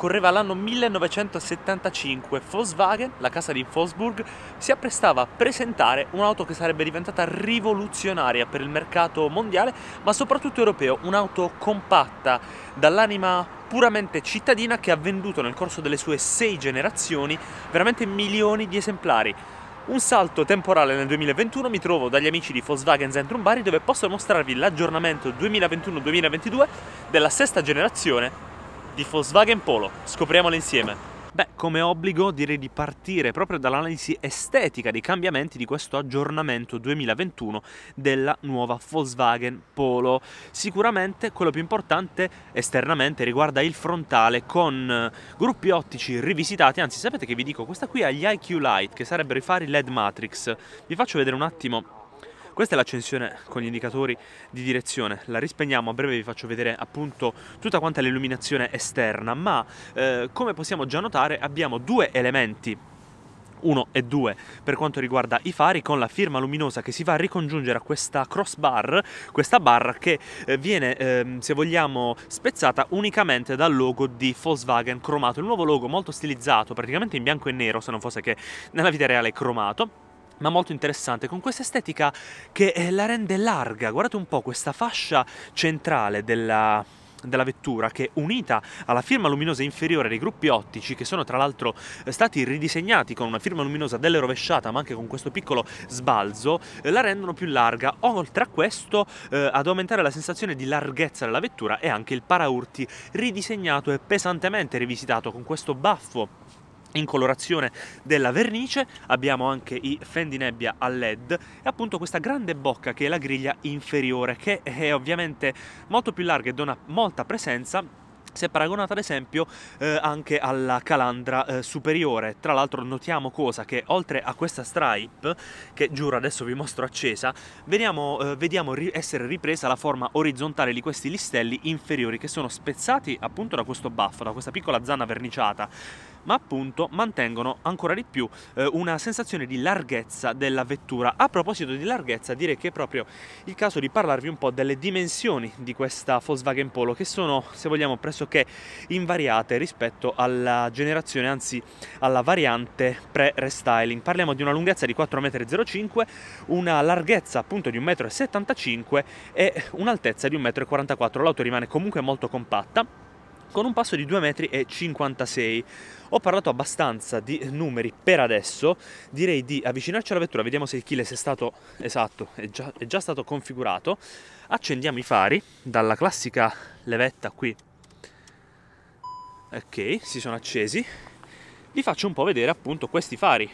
Correva l'anno 1975, Volkswagen, la casa di Wolfsburg, si apprestava a presentare un'auto che sarebbe diventata rivoluzionaria per il mercato mondiale, ma soprattutto europeo, un'auto compatta dall'anima puramente cittadina che ha venduto nel corso delle sue sei generazioni veramente milioni di esemplari. Un salto temporale nel 2021 mi trovo dagli amici di Volkswagen Zentrum Bari dove posso mostrarvi l'aggiornamento 2021-2022 della sesta generazione di Volkswagen Polo. Scopriamolo insieme. Beh, come obbligo direi di partire proprio dall'analisi estetica dei cambiamenti di questo aggiornamento 2021 della nuova Volkswagen Polo. Sicuramente quello più importante esternamente riguarda il frontale con eh, gruppi ottici rivisitati, anzi sapete che vi dico, questa qui ha gli IQ Light che sarebbero i fari LED Matrix. Vi faccio vedere un attimo questa è l'accensione con gli indicatori di direzione, la rispegniamo, a breve vi faccio vedere appunto tutta quanta l'illuminazione esterna, ma eh, come possiamo già notare abbiamo due elementi 1 e 2 per quanto riguarda i fari con la firma luminosa che si va a ricongiungere a questa crossbar, questa barra che eh, viene ehm, se vogliamo spezzata unicamente dal logo di Volkswagen cromato, il nuovo logo molto stilizzato, praticamente in bianco e nero se non fosse che nella vita reale è cromato ma molto interessante, con questa estetica che eh, la rende larga, guardate un po' questa fascia centrale della, della vettura che unita alla firma luminosa inferiore dei gruppi ottici che sono tra l'altro eh, stati ridisegnati con una firma luminosa delle rovesciata ma anche con questo piccolo sbalzo eh, la rendono più larga oltre a questo eh, ad aumentare la sensazione di larghezza della vettura è anche il paraurti ridisegnato e pesantemente rivisitato con questo baffo in colorazione della vernice, abbiamo anche i fendi nebbia a led e appunto questa grande bocca che è la griglia inferiore che è ovviamente molto più larga e dona molta presenza se paragonata ad esempio eh, anche alla calandra eh, superiore tra l'altro notiamo cosa che oltre a questa stripe che giuro adesso vi mostro accesa vediamo, eh, vediamo ri essere ripresa la forma orizzontale di questi listelli inferiori che sono spezzati appunto da questo baffo da questa piccola zanna verniciata ma appunto mantengono ancora di più eh, una sensazione di larghezza della vettura. A proposito di larghezza, direi che è proprio il caso di parlarvi un po' delle dimensioni di questa Volkswagen Polo, che sono, se vogliamo, pressoché invariate rispetto alla generazione, anzi alla variante pre-restyling. Parliamo di una lunghezza di 4,05 m, una larghezza appunto di 1,75 m e un'altezza di 1,44 m. L'auto rimane comunque molto compatta con un passo di 2,56 m. Ho parlato abbastanza di numeri per adesso, direi di avvicinarci alla vettura, vediamo se il Kiles è stato esatto, è già, è già stato configurato. Accendiamo i fari dalla classica levetta qui. Ok, si sono accesi. Vi faccio un po' vedere appunto questi fari.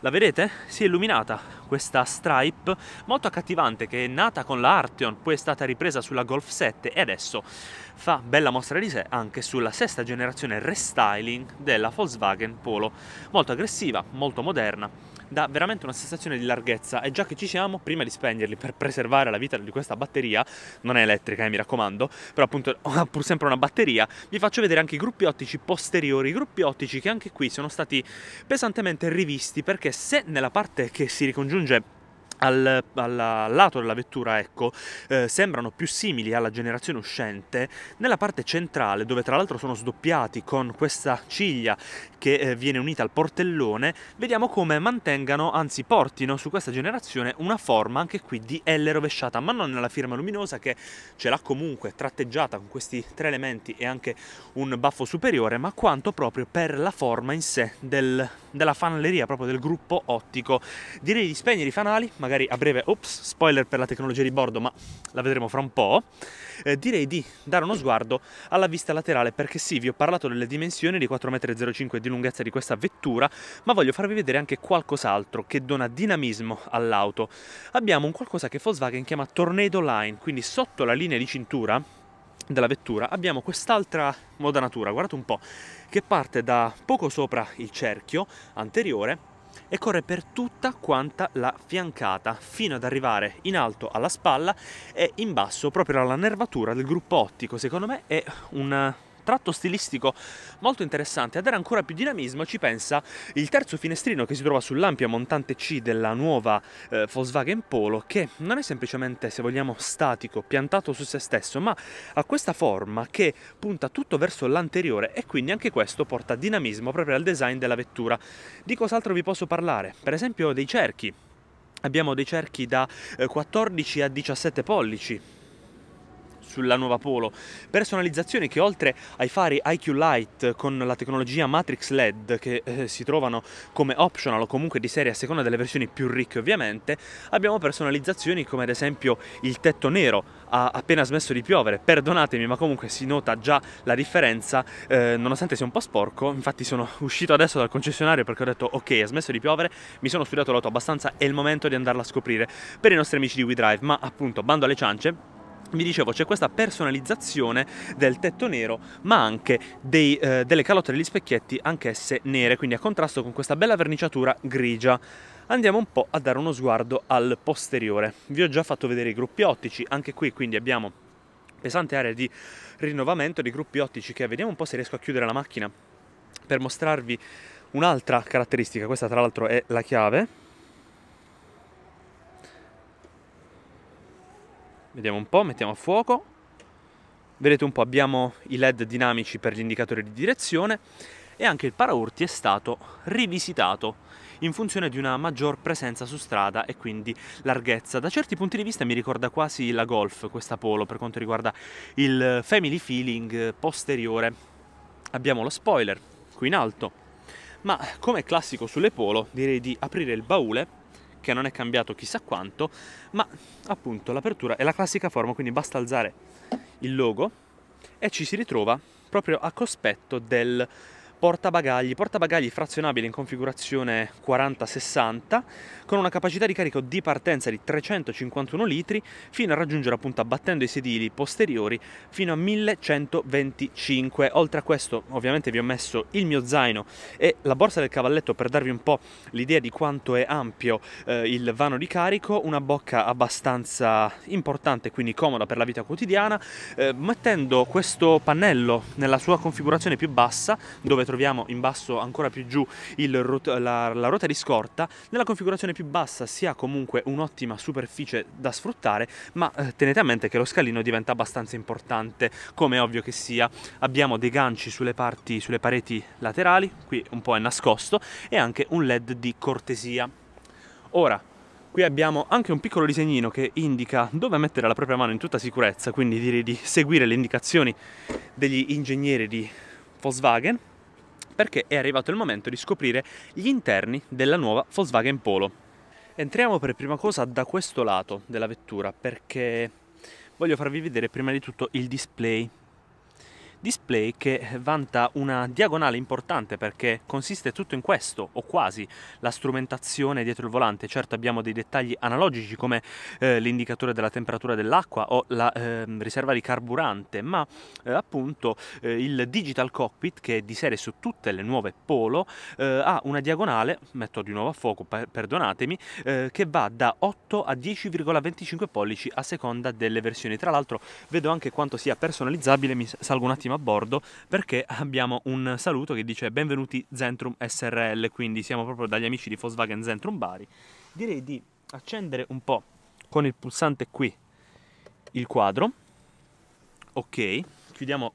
La vedete? Si è illuminata, questa Stripe molto accattivante che è nata con la Arteon, poi è stata ripresa sulla Golf 7 e adesso fa bella mostra di sé anche sulla sesta generazione restyling della Volkswagen Polo, molto aggressiva, molto moderna dà veramente una sensazione di larghezza e già che ci siamo, prima di spegnerli per preservare la vita di questa batteria, non è elettrica eh, mi raccomando, però appunto ha pur sempre una batteria, vi faccio vedere anche i gruppi ottici posteriori, i gruppi ottici che anche qui sono stati pesantemente rivisti perché se nella parte che si ricongiunge je al, al, lato della vettura, ecco, eh, sembrano più simili alla generazione uscente nella parte centrale, dove tra l'altro sono sdoppiati con questa ciglia che eh, viene unita al portellone, vediamo come mantengano, anzi portino su questa generazione una forma anche qui di L rovesciata, ma non nella firma luminosa che ce l'ha comunque tratteggiata con questi tre elementi e anche un baffo superiore, ma quanto proprio per la forma in sé del, della fanaleria, proprio del gruppo ottico. Direi di spegnere i fanali, magari magari a breve, ops, spoiler per la tecnologia di bordo, ma la vedremo fra un po', eh, direi di dare uno sguardo alla vista laterale perché sì, vi ho parlato delle dimensioni di 4,05 m di lunghezza di questa vettura, ma voglio farvi vedere anche qualcos'altro che dona dinamismo all'auto. Abbiamo un qualcosa che Volkswagen chiama Tornado Line, quindi sotto la linea di cintura della vettura abbiamo quest'altra moda natura, guardate un po', che parte da poco sopra il cerchio anteriore e corre per tutta quanta la fiancata fino ad arrivare in alto alla spalla e in basso proprio alla nervatura del gruppo ottico. Secondo me è un tratto stilistico molto interessante. A dare ancora più dinamismo ci pensa il terzo finestrino che si trova sull'ampia montante C della nuova eh, Volkswagen Polo, che non è semplicemente, se vogliamo, statico, piantato su se stesso, ma ha questa forma che punta tutto verso l'anteriore e quindi anche questo porta dinamismo proprio al design della vettura. Di cos'altro vi posso parlare? Per esempio dei cerchi. Abbiamo dei cerchi da 14 eh, a 17 pollici, sulla nuova Polo. Personalizzazioni che oltre ai fari IQ Light con la tecnologia Matrix LED che eh, si trovano come optional o comunque di serie a seconda delle versioni più ricche ovviamente, abbiamo personalizzazioni come ad esempio il tetto nero ha appena smesso di piovere, perdonatemi ma comunque si nota già la differenza eh, nonostante sia un po' sporco, infatti sono uscito adesso dal concessionario perché ho detto ok ha smesso di piovere, mi sono studiato l'auto abbastanza, è il momento di andarla a scoprire per i nostri amici di WeDrive, ma appunto bando alle ciance vi dicevo c'è questa personalizzazione del tetto nero ma anche dei, eh, delle calotte degli specchietti anch'esse nere quindi a contrasto con questa bella verniciatura grigia andiamo un po' a dare uno sguardo al posteriore vi ho già fatto vedere i gruppi ottici anche qui quindi abbiamo pesante area di rinnovamento dei gruppi ottici che vediamo un po' se riesco a chiudere la macchina per mostrarvi un'altra caratteristica questa tra l'altro è la chiave Vediamo un po', mettiamo a fuoco. Vedete un po', abbiamo i LED dinamici per gli indicatori di direzione e anche il paraurti è stato rivisitato in funzione di una maggior presenza su strada e quindi larghezza. Da certi punti di vista mi ricorda quasi la Golf, questa Polo, per quanto riguarda il family feeling posteriore. Abbiamo lo spoiler qui in alto, ma come classico sulle Polo direi di aprire il baule che non è cambiato chissà quanto, ma appunto l'apertura è la classica forma, quindi basta alzare il logo e ci si ritrova proprio a cospetto del portabagagli, portabagagli frazionabile in configurazione 40-60 con una capacità di carico di partenza di 351 litri fino a raggiungere appunto abbattendo i sedili posteriori fino a 1125. Oltre a questo ovviamente vi ho messo il mio zaino e la borsa del cavalletto per darvi un po' l'idea di quanto è ampio eh, il vano di carico, una bocca abbastanza importante quindi comoda per la vita quotidiana, eh, mettendo questo pannello nella sua configurazione più bassa dove troviamo in basso ancora più giù rot la, la ruota di scorta, nella configurazione più bassa si ha comunque un'ottima superficie da sfruttare, ma eh, tenete a mente che lo scalino diventa abbastanza importante, come ovvio che sia. Abbiamo dei ganci sulle, parti, sulle pareti laterali, qui un po' è nascosto, e anche un LED di cortesia. Ora, Qui abbiamo anche un piccolo disegnino che indica dove mettere la propria mano in tutta sicurezza, quindi direi di seguire le indicazioni degli ingegneri di Volkswagen perché è arrivato il momento di scoprire gli interni della nuova Volkswagen Polo. Entriamo per prima cosa da questo lato della vettura perché voglio farvi vedere prima di tutto il display display che vanta una diagonale importante perché consiste tutto in questo, o quasi, la strumentazione dietro il volante. Certo abbiamo dei dettagli analogici come eh, l'indicatore della temperatura dell'acqua o la eh, riserva di carburante, ma eh, appunto eh, il digital cockpit che è di serie su tutte le nuove Polo eh, ha una diagonale, metto di nuovo a fuoco, per perdonatemi, eh, che va da 8 a 10,25 pollici a seconda delle versioni. Tra l'altro vedo anche quanto sia personalizzabile, mi salgo un attimo benissimo a bordo perché abbiamo un saluto che dice benvenuti Zentrum SRL, quindi siamo proprio dagli amici di Volkswagen Zentrum Bari. Direi di accendere un po' con il pulsante qui il quadro. Ok, chiudiamo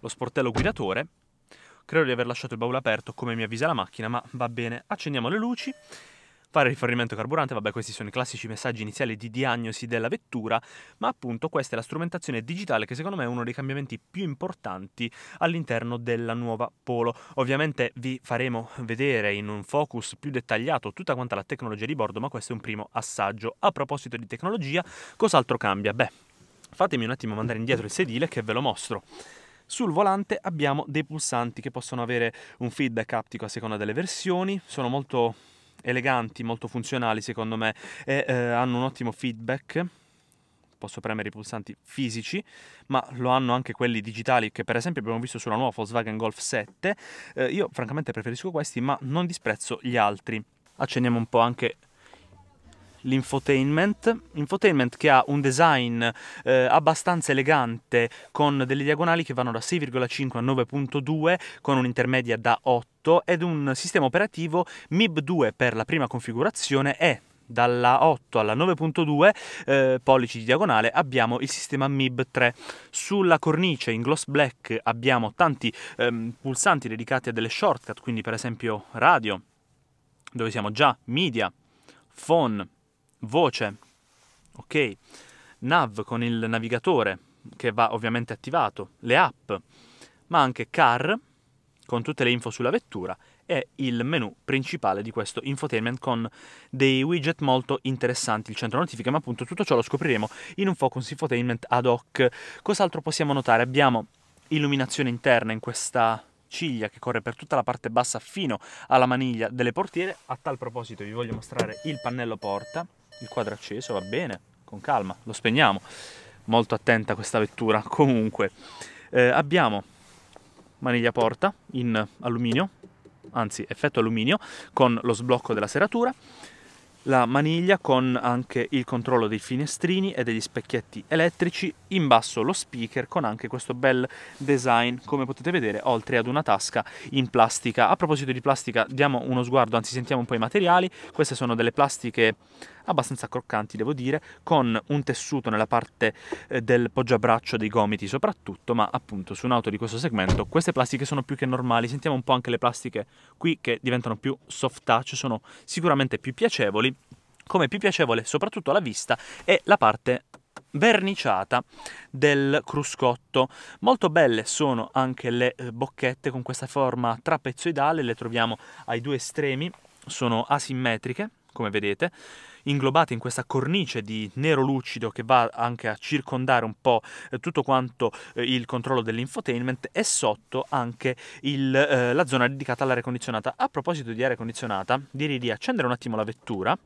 lo sportello guidatore. Credo di aver lasciato il baule aperto come mi avvisa la macchina, ma va bene. Accendiamo le luci fare rifornimento carburante, vabbè questi sono i classici messaggi iniziali di diagnosi della vettura, ma appunto questa è la strumentazione digitale che secondo me è uno dei cambiamenti più importanti all'interno della nuova Polo. Ovviamente vi faremo vedere in un focus più dettagliato tutta quanta la tecnologia di bordo, ma questo è un primo assaggio. A proposito di tecnologia, cos'altro cambia? Beh, fatemi un attimo mandare indietro il sedile che ve lo mostro. Sul volante abbiamo dei pulsanti che possono avere un feedback aptico a seconda delle versioni, sono molto eleganti, molto funzionali secondo me e eh, hanno un ottimo feedback posso premere i pulsanti fisici, ma lo hanno anche quelli digitali che per esempio abbiamo visto sulla nuova Volkswagen Golf 7. Eh, io francamente preferisco questi, ma non disprezzo gli altri. Accendiamo un po' anche l'infotainment, infotainment che ha un design eh, abbastanza elegante con delle diagonali che vanno da 6,5 a 9.2 con un'intermedia da 8 8 ed un sistema operativo MIB2 per la prima configurazione e dalla 8 alla 9.2 eh, pollici di diagonale abbiamo il sistema MIB3. Sulla cornice in gloss black abbiamo tanti ehm, pulsanti dedicati a delle shortcut, quindi per esempio radio, dove siamo già, media, phone, voce, ok, nav con il navigatore che va ovviamente attivato, le app, ma anche car con tutte le info sulla vettura è il menu principale di questo infotainment con dei widget molto interessanti, il centro notifiche, ma appunto tutto ciò lo scopriremo in un Focus Infotainment ad hoc. Cos'altro possiamo notare? Abbiamo illuminazione interna in questa ciglia che corre per tutta la parte bassa fino alla maniglia delle portiere. A tal proposito vi voglio mostrare il pannello porta, il quadro acceso, va bene, con calma, lo spegniamo. Molto attenta questa vettura. Comunque, eh, abbiamo maniglia porta in alluminio, anzi effetto alluminio, con lo sblocco della serratura, la maniglia con anche il controllo dei finestrini e degli specchietti elettrici, in basso lo speaker con anche questo bel design come potete vedere oltre ad una tasca in plastica. A proposito di plastica diamo uno sguardo, anzi sentiamo un po' i materiali, queste sono delle plastiche abbastanza croccanti devo dire, con un tessuto nella parte eh, del poggiabraccio dei gomiti soprattutto, ma appunto su un'auto di questo segmento queste plastiche sono più che normali, sentiamo un po' anche le plastiche qui che diventano più soft touch, sono sicuramente più piacevoli, come più piacevole soprattutto alla vista è la parte verniciata del cruscotto. Molto belle sono anche le eh, bocchette con questa forma trapezoidale, le troviamo ai due estremi, sono asimmetriche, come vedete inglobate in questa cornice di nero lucido che va anche a circondare un po' eh, tutto quanto eh, il controllo dell'infotainment e sotto anche il, eh, la zona dedicata all'aria condizionata. A proposito di aria condizionata, direi di accendere un attimo la vettura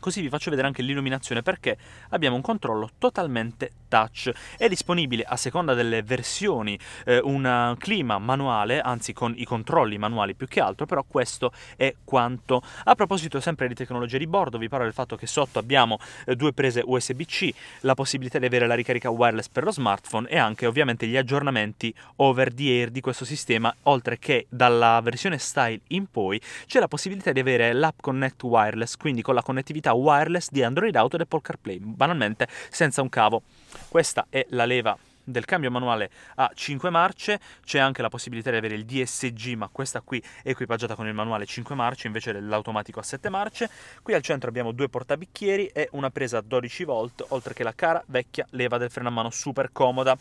Così vi faccio vedere anche l'illuminazione perché abbiamo un controllo totalmente touch. È disponibile a seconda delle versioni eh, un clima manuale, anzi con i controlli manuali più che altro, però questo è quanto. A proposito sempre di tecnologia di bordo, vi parlo del fatto che sotto abbiamo eh, due prese USB-C, la possibilità di avere la ricarica wireless per lo smartphone e anche ovviamente gli aggiornamenti over the air di questo sistema, oltre che dalla versione style in poi c'è la possibilità di avere l'app Connect Wireless, quindi con la connettività connettività wireless di Android Auto ed Apple CarPlay, banalmente senza un cavo. Questa è la leva del cambio manuale a 5 marce, c'è anche la possibilità di avere il DSG, ma questa qui è equipaggiata con il manuale 5 marce invece dell'automatico a 7 marce. Qui al centro abbiamo due portabicchieri e una presa a 12 volt, oltre che la cara vecchia leva del freno a mano super comoda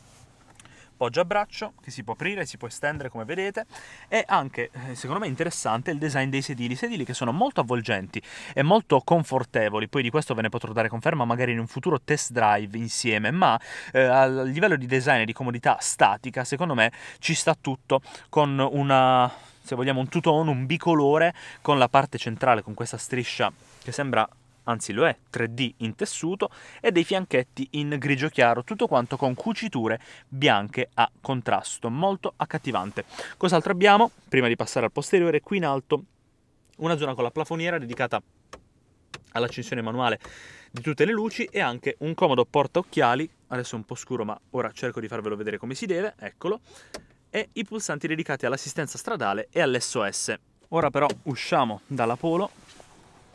a braccio che si può aprire, si può estendere come vedete e anche eh, secondo me interessante il design dei sedili, sedili che sono molto avvolgenti e molto confortevoli, poi di questo ve ne potrò dare conferma magari in un futuro test drive insieme, ma eh, a livello di design e di comodità statica secondo me ci sta tutto con una se vogliamo un tutone, un bicolore con la parte centrale con questa striscia che sembra anzi lo è, 3D in tessuto e dei fianchetti in grigio chiaro, tutto quanto con cuciture bianche a contrasto, molto accattivante. Cos'altro abbiamo? Prima di passare al posteriore, qui in alto una zona con la plafoniera dedicata all'accensione manuale di tutte le luci e anche un comodo portaocchiali, adesso è un po' scuro ma ora cerco di farvelo vedere come si deve, eccolo, e i pulsanti dedicati all'assistenza stradale e all'SOS. Ora però usciamo dalla Polo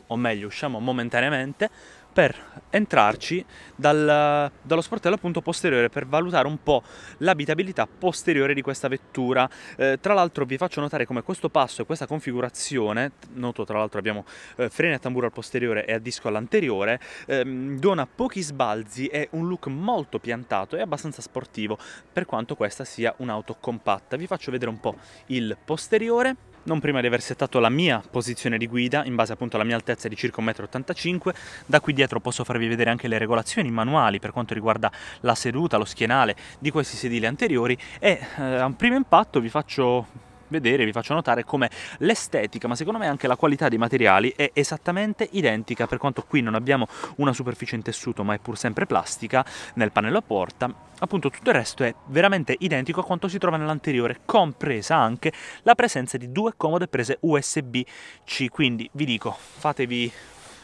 o meglio usciamo momentaneamente, per entrarci dal, dallo sportello appunto posteriore per valutare un po' l'abitabilità posteriore di questa vettura. Eh, tra l'altro vi faccio notare come questo passo e questa configurazione, noto tra l'altro abbiamo eh, freni a tamburo al posteriore e a disco all'anteriore, ehm, dona pochi sbalzi e un look molto piantato e abbastanza sportivo per quanto questa sia un'auto compatta. Vi faccio vedere un po' il posteriore non prima di aver settato la mia posizione di guida in base appunto alla mia altezza di circa 1,85 m. Da qui dietro posso farvi vedere anche le regolazioni manuali per quanto riguarda la seduta, lo schienale di questi sedili anteriori e eh, a un primo impatto vi faccio vedere, vi faccio notare come l'estetica, ma secondo me anche la qualità dei materiali è esattamente identica, per quanto qui non abbiamo una superficie in tessuto, ma è pur sempre plastica, nel pannello a porta, appunto tutto il resto è veramente identico a quanto si trova nell'anteriore, compresa anche la presenza di due comode prese USB-C, quindi vi dico, fatevi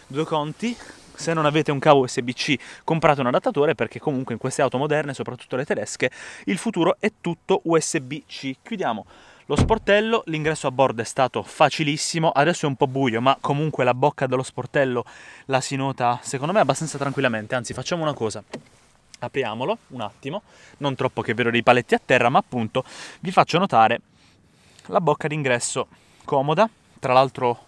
due conti, se non avete un cavo USB-C comprate un adattatore perché comunque in queste auto moderne, soprattutto le tedesche, il futuro è tutto USB-C. Chiudiamo lo sportello, l'ingresso a bordo è stato facilissimo, adesso è un po' buio ma comunque la bocca dello sportello la si nota secondo me abbastanza tranquillamente, anzi facciamo una cosa, apriamolo un attimo, non troppo che vedo dei paletti a terra ma appunto vi faccio notare la bocca d'ingresso comoda, tra l'altro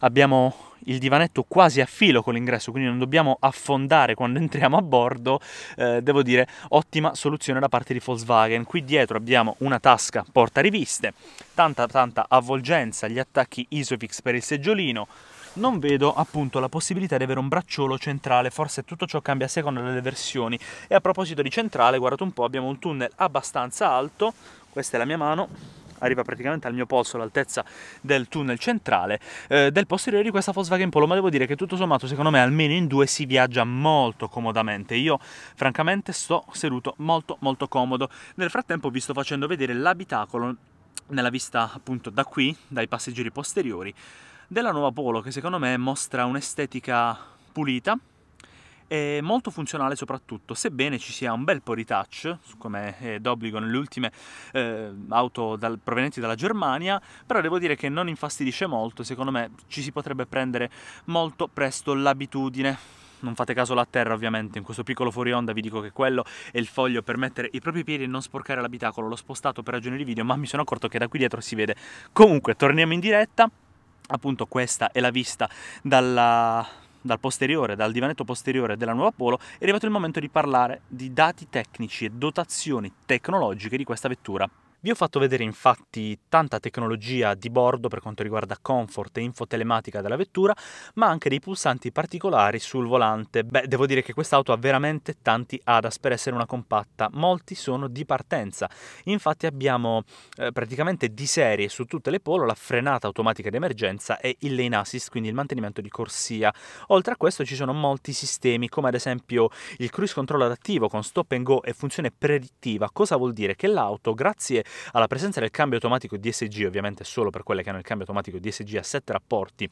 abbiamo il divanetto quasi a filo con l'ingresso, quindi non dobbiamo affondare quando entriamo a bordo, eh, devo dire ottima soluzione da parte di Volkswagen. Qui dietro abbiamo una tasca porta riviste, tanta tanta avvolgenza, gli attacchi Isofix per il seggiolino, non vedo appunto la possibilità di avere un bracciolo centrale, forse tutto ciò cambia a seconda delle versioni. E a proposito di centrale, guardate un po', abbiamo un tunnel abbastanza alto, questa è la mia mano, arriva praticamente al mio polso all'altezza del tunnel centrale eh, del posteriore di questa Volkswagen Polo ma devo dire che tutto sommato secondo me almeno in due si viaggia molto comodamente io francamente sto seduto molto molto comodo nel frattempo vi sto facendo vedere l'abitacolo nella vista appunto da qui dai passeggeri posteriori della nuova Polo che secondo me mostra un'estetica pulita è molto funzionale soprattutto, sebbene ci sia un bel po' di touch, come eh, d'obbligo nelle ultime eh, auto dal, provenienti dalla Germania, però devo dire che non infastidisce molto, secondo me ci si potrebbe prendere molto presto l'abitudine non fate caso alla terra ovviamente, in questo piccolo fuori onda vi dico che quello è il foglio per mettere i propri piedi e non sporcare l'abitacolo, l'ho spostato per ragioni di video ma mi sono accorto che da qui dietro si vede. Comunque torniamo in diretta, appunto questa è la vista dalla dal posteriore, dal divanetto posteriore della nuova Polo, è arrivato il momento di parlare di dati tecnici e dotazioni tecnologiche di questa vettura. Vi ho fatto vedere infatti tanta tecnologia di bordo per quanto riguarda comfort e infotelematica della vettura, ma anche dei pulsanti particolari sul volante. Beh, devo dire che quest'auto ha veramente tanti ADAS per essere una compatta, molti sono di partenza. Infatti abbiamo eh, praticamente di serie su tutte le polo la frenata automatica di emergenza e il lane assist, quindi il mantenimento di corsia. Oltre a questo ci sono molti sistemi, come ad esempio il cruise control adattivo con stop and go e funzione predittiva. Cosa vuol dire? Che l'auto, grazie alla presenza del cambio automatico DSG, ovviamente solo per quelle che hanno il cambio automatico DSG a 7 rapporti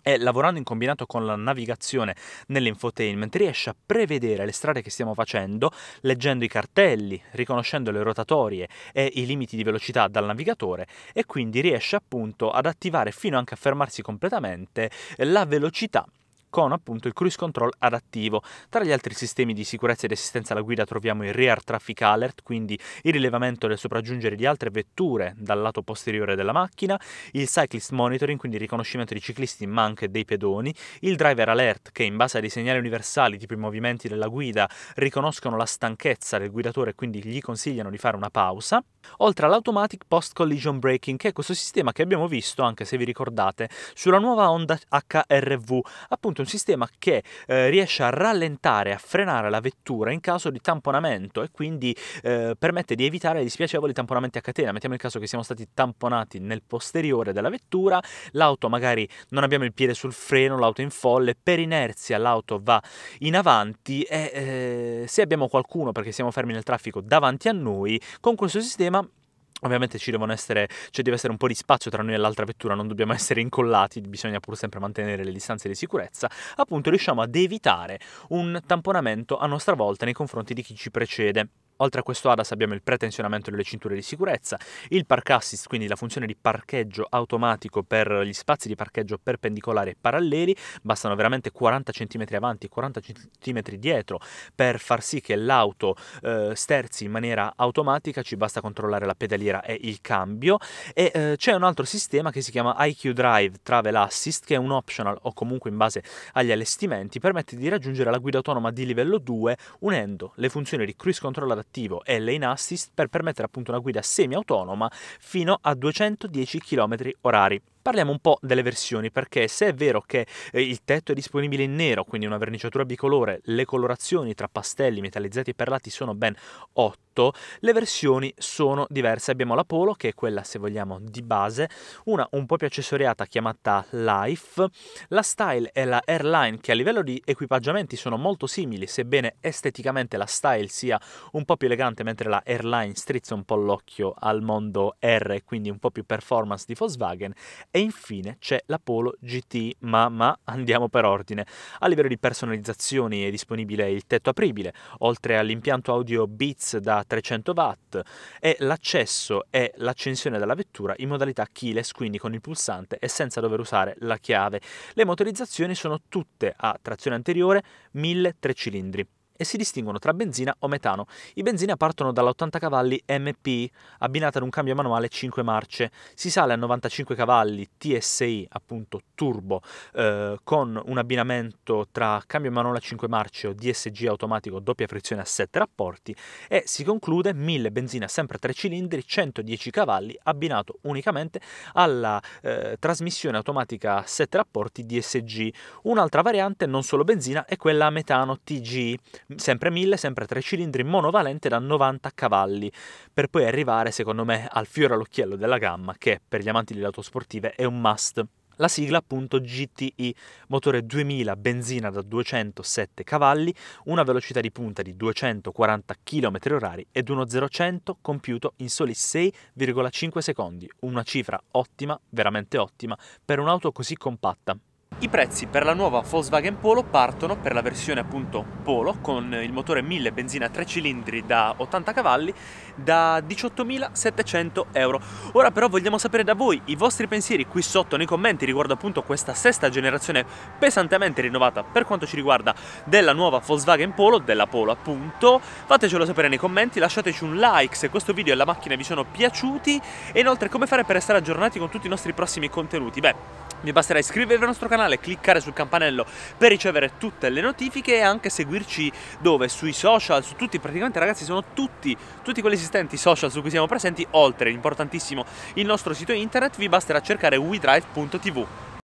e lavorando in combinato con la navigazione nell'infotainment riesce a prevedere le strade che stiamo facendo leggendo i cartelli, riconoscendo le rotatorie e i limiti di velocità dal navigatore e quindi riesce appunto ad attivare fino anche a fermarsi completamente la velocità con appunto il cruise control adattivo. Tra gli altri sistemi di sicurezza ed assistenza alla guida troviamo il rear traffic alert, quindi il rilevamento del sopraggiungere di altre vetture dal lato posteriore della macchina, il cyclist monitoring, quindi il riconoscimento di ciclisti ma anche dei pedoni, il driver alert che in base ai segnali universali tipo i movimenti della guida riconoscono la stanchezza del guidatore e quindi gli consigliano di fare una pausa, oltre all'automatic post collision braking che è questo sistema che abbiamo visto anche se vi ricordate sulla nuova Honda HRV, appunto praticamente un sistema che eh, riesce a rallentare, a frenare la vettura in caso di tamponamento e quindi eh, permette di evitare dispiacevoli tamponamenti a catena. Mettiamo il caso che siamo stati tamponati nel posteriore della vettura, l'auto magari non abbiamo il piede sul freno, l'auto in folle, per inerzia l'auto va in avanti e eh, se abbiamo qualcuno perché siamo fermi nel traffico davanti a noi, con questo sistema Ovviamente ci devono essere, cioè deve essere un po' di spazio tra noi e l'altra vettura, non dobbiamo essere incollati, bisogna pur sempre mantenere le distanze di sicurezza, appunto riusciamo ad evitare un tamponamento a nostra volta nei confronti di chi ci precede. Oltre a questo ADAS abbiamo il pretensionamento delle cinture di sicurezza, il park assist, quindi la funzione di parcheggio automatico per gli spazi di parcheggio perpendicolari e paralleli, bastano veramente 40 cm avanti e 40 cm dietro per far sì che l'auto eh, sterzi in maniera automatica, ci basta controllare la pedaliera e il cambio e eh, c'è un altro sistema che si chiama IQ Drive Travel Assist che è un optional o comunque in base agli allestimenti permette di raggiungere la guida autonoma di livello 2 unendo le funzioni di cruise control attivo e lane assist per permettere appunto una guida semi-autonoma fino a 210 km orari. Parliamo un po' delle versioni perché se è vero che eh, il tetto è disponibile in nero, quindi una verniciatura bicolore, le colorazioni tra pastelli, metallizzati e perlati sono ben 8, le versioni sono diverse. Abbiamo la Polo, che è quella, se vogliamo, di base, una un po' più accessoriata chiamata Life, la Style e la Airline, che a livello di equipaggiamenti sono molto simili, sebbene esteticamente la Style sia un po' più elegante, mentre la Airline strizza un po' l'occhio al mondo R, quindi un po' più performance di Volkswagen, e infine c'è l'Apollo GT, ma, ma andiamo per ordine. A livello di personalizzazioni è disponibile il tetto apribile, oltre all'impianto audio Beats da 300 watt e l'accesso e l'accensione della vettura in modalità keyless, quindi con il pulsante e senza dover usare la chiave. Le motorizzazioni sono tutte a trazione anteriore, 1000 tre cilindri e si distinguono tra benzina o metano. I benzina partono dalla 80 cavalli MP abbinata ad un cambio manuale 5 marce, si sale a 95 cavalli TSI, appunto turbo, eh, con un abbinamento tra cambio manuale 5 marce o DSG automatico doppia frizione a 7 rapporti e si conclude 1000 benzina sempre 3 cilindri, 110 cavalli abbinato unicamente alla eh, trasmissione automatica a 7 rapporti DSG. Un'altra variante non solo benzina è quella a metano TG sempre 1000, sempre 3 cilindri, monovalente da 90 cavalli, per poi arrivare, secondo me, al fiore all'occhiello della gamma, che per gli amanti delle auto sportive è un must la sigla appunto GTI, motore 2000 benzina da 207 cavalli, una velocità di punta di 240 km/h ed uno 0-100 compiuto in soli 6,5 secondi, una cifra ottima, veramente ottima, per un'auto così compatta. I prezzi per la nuova Volkswagen Polo partono per la versione appunto Polo con il motore 1000 benzina a 3 cilindri da 80 cavalli da 18.700 euro. Ora però vogliamo sapere da voi i vostri pensieri qui sotto nei commenti riguardo appunto questa sesta generazione pesantemente rinnovata per quanto ci riguarda della nuova Volkswagen Polo, della Polo appunto. Fatecelo sapere nei commenti, lasciateci un like se questo video e la macchina vi sono piaciuti e inoltre come fare per restare aggiornati con tutti i nostri prossimi contenuti. Beh, vi basterà iscrivervi al nostro canale, cliccare sul campanello per ricevere tutte le notifiche e anche seguirci dove? Sui social, su tutti, praticamente ragazzi sono tutti, tutti quelli esistenti social su cui siamo presenti, oltre, importantissimo, il nostro sito internet, vi basterà cercare WeDrive.tv.